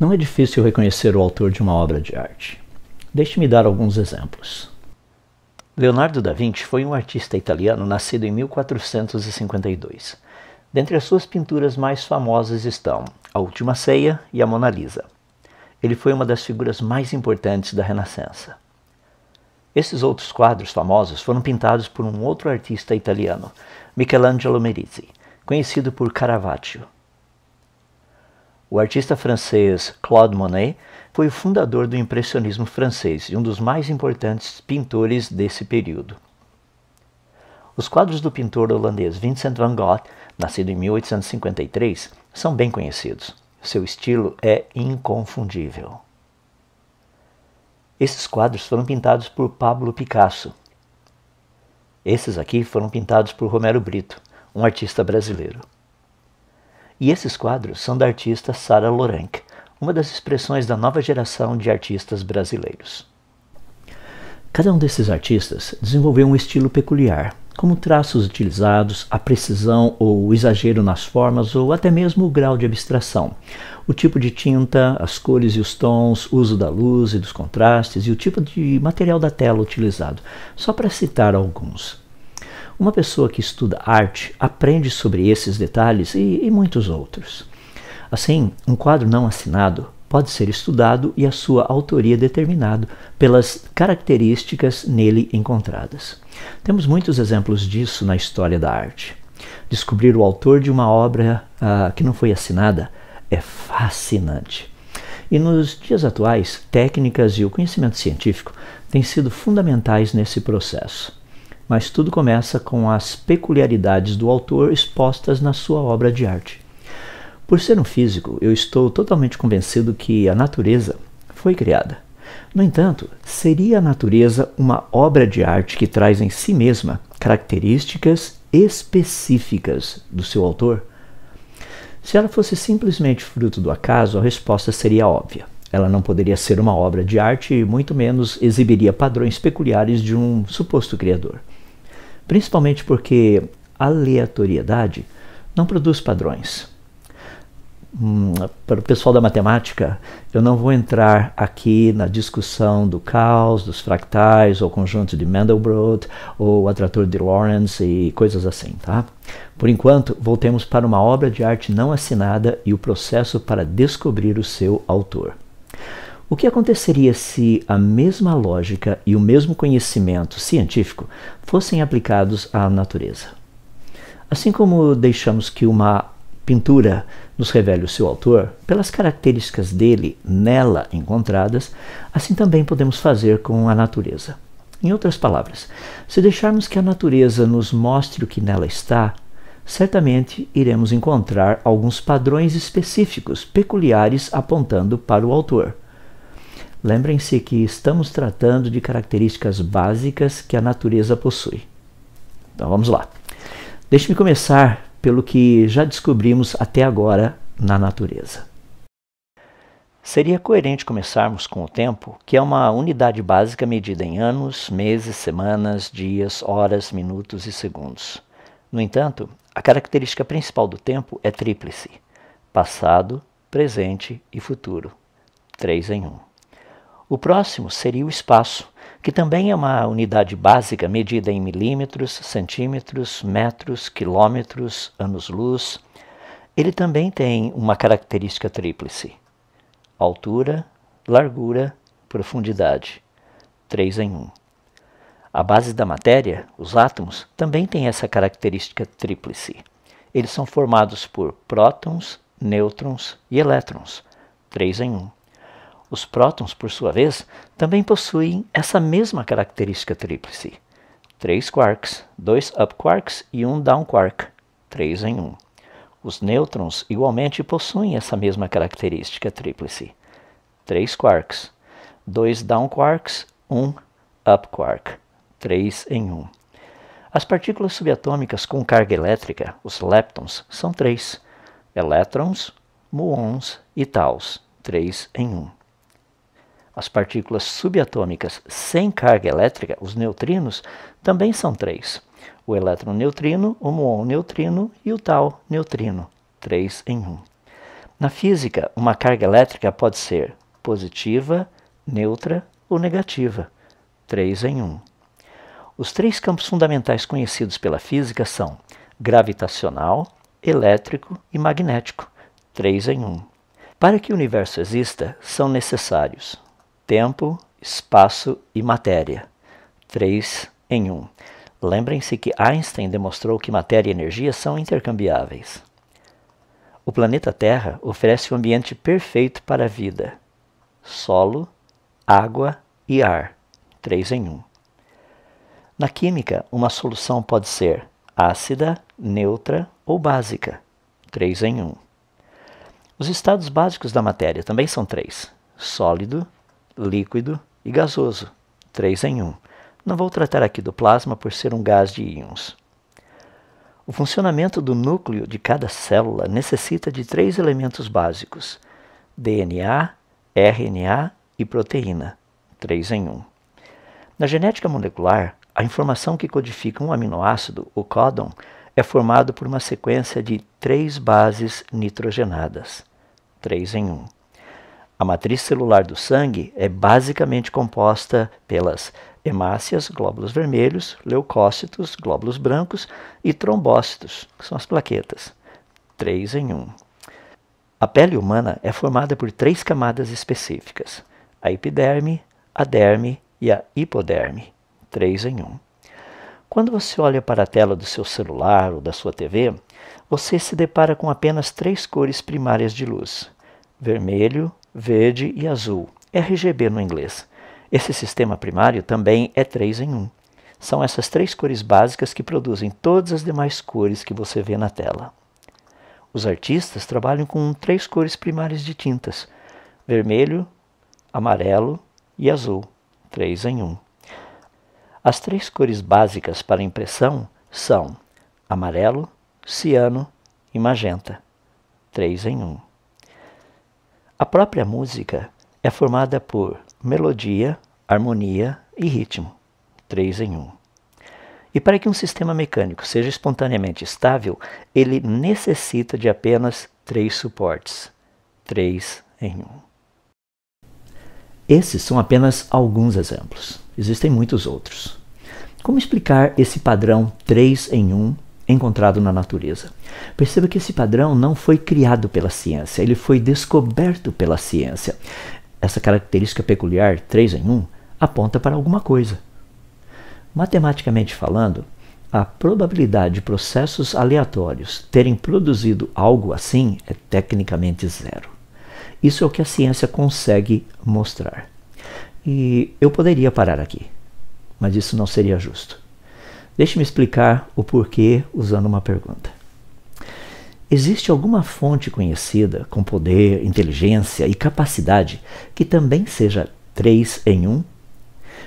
Não é difícil reconhecer o autor de uma obra de arte. Deixe-me dar alguns exemplos. Leonardo da Vinci foi um artista italiano nascido em 1452. Dentre as suas pinturas mais famosas estão A Última Ceia e a Mona Lisa. Ele foi uma das figuras mais importantes da Renascença. Esses outros quadros famosos foram pintados por um outro artista italiano, Michelangelo Merisi, conhecido por Caravaggio. O artista francês Claude Monet foi o fundador do impressionismo francês e um dos mais importantes pintores desse período. Os quadros do pintor holandês Vincent van Gogh, nascido em 1853, são bem conhecidos. Seu estilo é inconfundível. Esses quadros foram pintados por Pablo Picasso. Esses aqui foram pintados por Romero Brito, um artista brasileiro. E esses quadros são da artista Sara Lorenc, uma das expressões da nova geração de artistas brasileiros. Cada um desses artistas desenvolveu um estilo peculiar, como traços utilizados, a precisão ou o exagero nas formas ou até mesmo o grau de abstração, o tipo de tinta, as cores e os tons, uso da luz e dos contrastes e o tipo de material da tela utilizado, só para citar alguns. Uma pessoa que estuda arte aprende sobre esses detalhes e, e muitos outros. Assim, um quadro não assinado pode ser estudado e a sua autoria determinado pelas características nele encontradas. Temos muitos exemplos disso na história da arte. Descobrir o autor de uma obra uh, que não foi assinada é fascinante. E nos dias atuais, técnicas e o conhecimento científico têm sido fundamentais nesse processo mas tudo começa com as peculiaridades do autor expostas na sua obra de arte. Por ser um físico, eu estou totalmente convencido que a natureza foi criada. No entanto, seria a natureza uma obra de arte que traz em si mesma características específicas do seu autor? Se ela fosse simplesmente fruto do acaso, a resposta seria óbvia. Ela não poderia ser uma obra de arte e muito menos exibiria padrões peculiares de um suposto criador principalmente porque aleatoriedade não produz padrões. Hum, para o pessoal da matemática, eu não vou entrar aqui na discussão do caos, dos fractais, ou conjunto de Mandelbrot, ou atrator de Lorentz e coisas assim, tá? Por enquanto, voltemos para uma obra de arte não assinada e o processo para descobrir o seu autor. O que aconteceria se a mesma lógica e o mesmo conhecimento científico fossem aplicados à natureza? Assim como deixamos que uma pintura nos revele o seu autor, pelas características dele nela encontradas, assim também podemos fazer com a natureza. Em outras palavras, se deixarmos que a natureza nos mostre o que nela está, certamente iremos encontrar alguns padrões específicos peculiares apontando para o autor. Lembrem-se que estamos tratando de características básicas que a natureza possui. Então vamos lá. Deixe-me começar pelo que já descobrimos até agora na natureza. Seria coerente começarmos com o tempo, que é uma unidade básica medida em anos, meses, semanas, dias, horas, minutos e segundos. No entanto, a característica principal do tempo é tríplice: passado, presente e futuro, três em um. O próximo seria o espaço, que também é uma unidade básica medida em milímetros, centímetros, metros, quilômetros, anos-luz. Ele também tem uma característica tríplice: altura, largura, profundidade. 3 em 1. A base da matéria, os átomos, também tem essa característica tríplice. Eles são formados por prótons, nêutrons e elétrons. 3 em 1. Os prótons, por sua vez, também possuem essa mesma característica tríplice: três quarks, dois up quarks e um down quark, três em um. Os nêutrons igualmente possuem essa mesma característica tríplice: três quarks, dois down quarks, um up quark, três em um. As partículas subatômicas com carga elétrica, os leptons, são três: elétrons, muons e taus, três em um. As partículas subatômicas sem carga elétrica, os neutrinos, também são três: o eletroneutrino, o muon neutrino e o tau neutrino, três em um. Na física, uma carga elétrica pode ser positiva, neutra ou negativa, três em um. Os três campos fundamentais conhecidos pela física são gravitacional, elétrico e magnético, três em um. Para que o universo exista, são necessários tempo, espaço e matéria. Três em um. Lembrem-se que Einstein demonstrou que matéria e energia são intercambiáveis. O planeta Terra oferece o um ambiente perfeito para a vida: solo, água e ar. Três em um. Na química, uma solução pode ser ácida, neutra ou básica. Três em um. Os estados básicos da matéria também são três: sólido, líquido e gasoso, três em um. Não vou tratar aqui do plasma por ser um gás de íons. O funcionamento do núcleo de cada célula necessita de três elementos básicos: DNA, RNA e proteína, três em um. Na genética molecular, a informação que codifica um aminoácido, o códon, é formado por uma sequência de três bases nitrogenadas, três em um. A matriz celular do sangue é basicamente composta pelas hemácias, glóbulos vermelhos, leucócitos, glóbulos brancos e trombócitos, que são as plaquetas. Três em um. A pele humana é formada por três camadas específicas: a epiderme, a derme e a hipoderme. Três em um. Quando você olha para a tela do seu celular ou da sua TV, você se depara com apenas três cores primárias de luz: vermelho, verde e azul, RGB no inglês. Esse sistema primário também é 3 em 1. São essas três cores básicas que produzem todas as demais cores que você vê na tela. Os artistas trabalham com três cores primárias de tintas: vermelho, amarelo e azul, 3 em 1. As três cores básicas para impressão são amarelo, ciano e magenta, 3 em 1. A própria música é formada por melodia, harmonia e ritmo, três em um. E para que um sistema mecânico seja espontaneamente estável, ele necessita de apenas três suportes, três em um. Esses são apenas alguns exemplos, existem muitos outros. Como explicar esse padrão 3 em 1 encontrado na natureza. Perceba que esse padrão não foi criado pela ciência, ele foi descoberto pela ciência. Essa característica peculiar, 3 em 1, aponta para alguma coisa. Matematicamente falando, a probabilidade de processos aleatórios terem produzido algo assim é tecnicamente zero. Isso é o que a ciência consegue mostrar. E eu poderia parar aqui, mas isso não seria justo. Deixe-me explicar o porquê usando uma pergunta. Existe alguma fonte conhecida com poder, inteligência e capacidade que também seja três em um?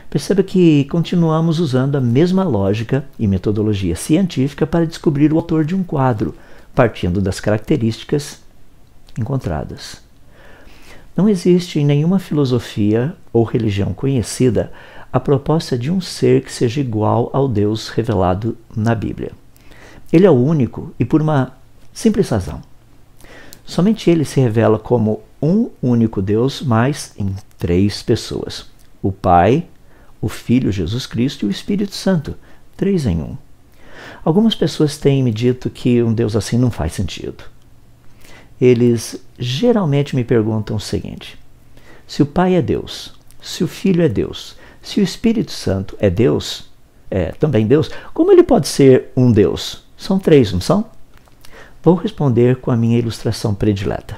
Perceba que continuamos usando a mesma lógica e metodologia científica para descobrir o autor de um quadro, partindo das características encontradas. Não existe em nenhuma filosofia ou religião conhecida a proposta de um ser que seja igual ao Deus revelado na Bíblia. Ele é o único e por uma simples razão. Somente ele se revela como um único Deus, mas em três pessoas: o Pai, o Filho Jesus Cristo e o Espírito Santo, três em um. Algumas pessoas têm me dito que um Deus assim não faz sentido. Eles geralmente me perguntam o seguinte: se o Pai é Deus, se o Filho é Deus se o Espírito Santo é Deus, é também Deus, como ele pode ser um Deus? São três, não são? Vou responder com a minha ilustração predileta: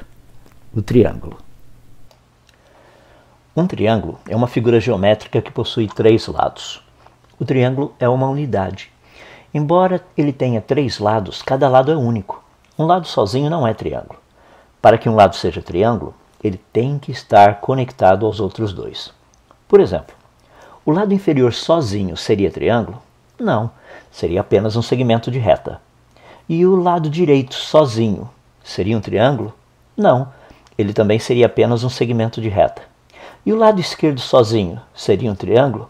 o triângulo. Um triângulo é uma figura geométrica que possui três lados. O triângulo é uma unidade. Embora ele tenha três lados, cada lado é único. Um lado sozinho não é triângulo. Para que um lado seja triângulo, ele tem que estar conectado aos outros dois. Por exemplo, o lado inferior sozinho seria triângulo? Não, seria apenas um segmento de reta. E o lado direito sozinho seria um triângulo? Não, ele também seria apenas um segmento de reta. E o lado esquerdo sozinho seria um triângulo?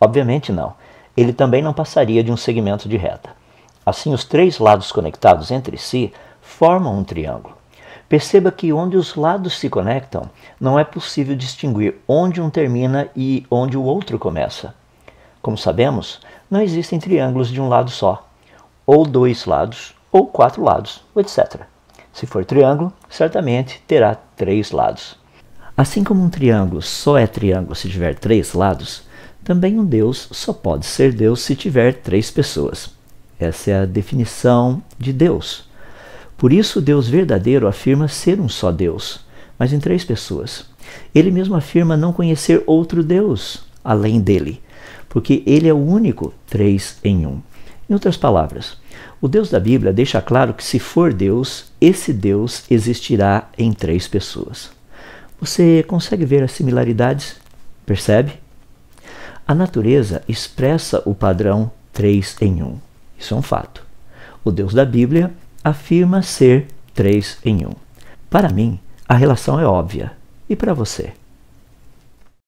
Obviamente não, ele também não passaria de um segmento de reta. Assim, os três lados conectados entre si formam um triângulo. Perceba que onde os lados se conectam, não é possível distinguir onde um termina e onde o outro começa. Como sabemos, não existem triângulos de um lado só, ou dois lados, ou quatro lados, etc. Se for triângulo, certamente terá três lados. Assim como um triângulo só é triângulo se tiver três lados, também um Deus só pode ser Deus se tiver três pessoas. Essa é a definição de Deus. Por isso, Deus verdadeiro afirma ser um só Deus, mas em três pessoas. Ele mesmo afirma não conhecer outro Deus além dele, porque ele é o único três em um. Em outras palavras, o Deus da Bíblia deixa claro que se for Deus, esse Deus existirá em três pessoas. Você consegue ver as similaridades? Percebe? A natureza expressa o padrão três em um. Isso é um fato. O Deus da Bíblia afirma ser três em um. Para mim, a relação é óbvia. E para você?